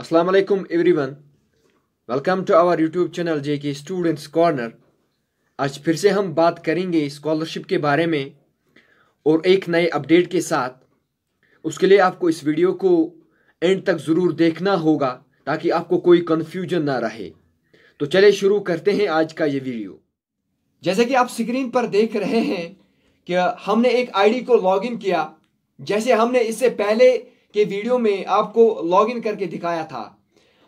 every everyone welcome to our YouTube channel J K students corner आज फिर से हम बात करेंगे स्कॉलरशिप के बारे में और एक नए अपडेट के साथ उसके लिए आपको इस वीडियो को एंड तक ज़रूर देखना होगा ताकि आपको कोई कन्फ्यूजन ना रहे तो चले शुरू करते हैं आज का ये वीडियो जैसे कि आप स्क्रीन पर देख रहे हैं कि हमने एक आईडी को लॉगिन किया जैसे हमने इससे पहले के वीडियो में आपको लॉगिन करके दिखाया था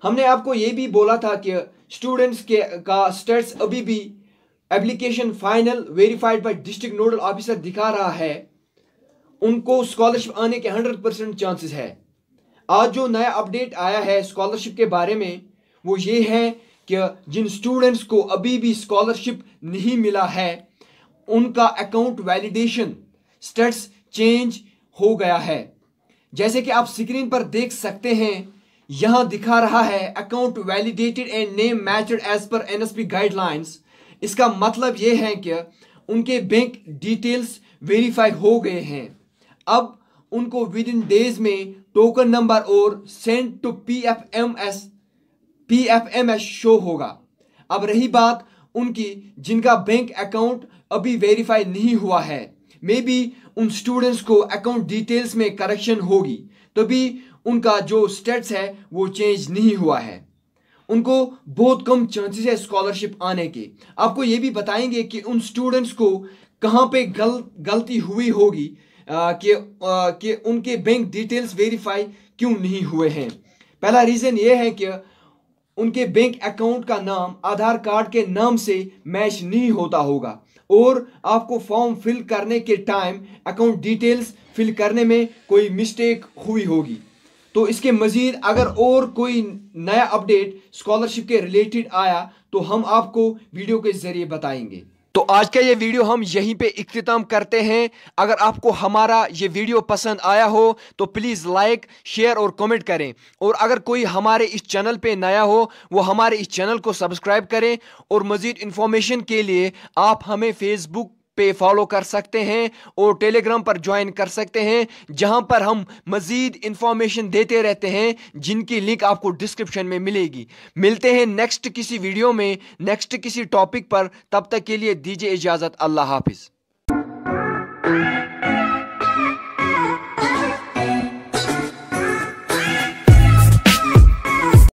हमने आपको ये भी बोला था कि स्टूडेंट्स के का स्टेट्स अभी भी application final verified by district nodal officer दिखा रहा है उनको स्कॉलरशिप आने के हंड्रेड परसेंट चांसेस है आज जो नया अपडेट आया है स्कॉलरशिप के बारे में वो ये है कि जिन स्टूडेंट्स को अभी भी स्कॉलरशिप नहीं मिला है उनका अकाउंट वैलिडेशन स्टेट्स चेंज हो गया है जैसे कि आप स्क्रीन पर देख सकते हैं यहां दिखा रहा है account validated and name matched as per NSP guidelines इसका मतलब ये है कि उनके बैंक डिटेल्स वेरीफाई हो गए हैं अब उनको विद इन डेज में टोकन नंबर और send to P F M S P F M S show होगा अब रही बात उनकी जिनका बैंक अकाउंट अभी वेरीफाई नहीं हुआ है मे बी उन स्टूडेंट्स को अकाउंट डिटेल्स में करेक्शन होगी तभी उनका जो स्टेट्स है वो चेंज नहीं हुआ है उनको बहुत कम चांसेस है स्कॉलरशिप आने के आपको ये भी बताएंगे कि उन स्टूडेंट्स को कहाँ पे गल गलती हुई होगी कि कि उनके बैंक डिटेल्स वेरीफाई क्यों नहीं हुए हैं पहला रीज़न ये है कि उनके बैंक अकाउंट का नाम आधार कार्ड के नाम से मैच नहीं होता होगा और आपको फॉर्म फिल करने के टाइम अकाउंट डिटेल्स फिल करने में कोई मिस्टेक हुई होगी तो इसके मज़ीद अगर और कोई नया अपडेट स्कॉलरशिप के रिलेटेड आया तो हम आपको वीडियो के ज़रिए बताएंगे तो आज का ये वीडियो हम यहीं पे इख्ताम करते हैं अगर आपको हमारा ये वीडियो पसंद आया हो तो प्लीज़ लाइक शेयर और कमेंट करें और अगर कोई हमारे इस चैनल पे नया हो वो हमारे इस चैनल को सब्सक्राइब करें और मज़ीद इन्फॉर्मेशन के लिए आप हमें फेसबुक पे फॉलो कर सकते हैं और टेलीग्राम पर ज्वाइन कर सकते हैं जहां पर हम मज़ीद इंफॉर्मेशन देते रहते हैं जिनकी लिंक आपको डिस्क्रिप्शन में मिलेगी मिलते हैं नेक्स्ट किसी वीडियो में नेक्स्ट किसी टॉपिक पर तब तक के लिए दीजिए इजाज़त अल्लाह हाफिज़